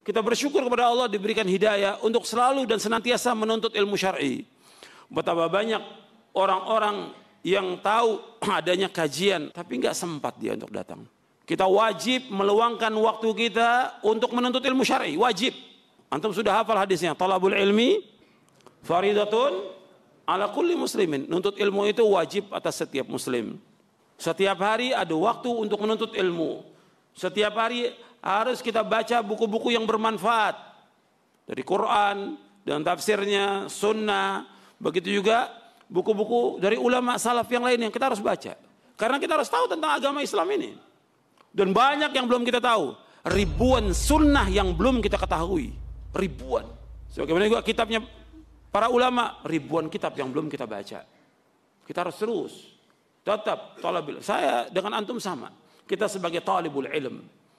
Kita bersyukur kepada Allah diberikan hidayah untuk selalu dan senantiasa menuntut ilmu syar'i. Betapa banyak orang-orang yang tahu adanya kajian tapi nggak sempat dia untuk datang. Kita wajib meluangkan waktu kita untuk menuntut ilmu syar'i, wajib. Antum sudah hafal hadisnya, talabul ilmi faridatun ala kulli muslimin. Nuntut ilmu itu wajib atas setiap muslim. Setiap hari ada waktu untuk menuntut ilmu. Setiap hari harus kita baca buku-buku yang bermanfaat. Dari Quran, dan tafsirnya, sunnah. Begitu juga buku-buku dari ulama salaf yang lain yang kita harus baca. Karena kita harus tahu tentang agama Islam ini. Dan banyak yang belum kita tahu. Ribuan sunnah yang belum kita ketahui. Ribuan. Sebagaimana juga kitabnya para ulama. Ribuan kitab yang belum kita baca. Kita harus terus. Tetap. Tolabil. Saya dengan antum sama. Kita sebagai talibul ilm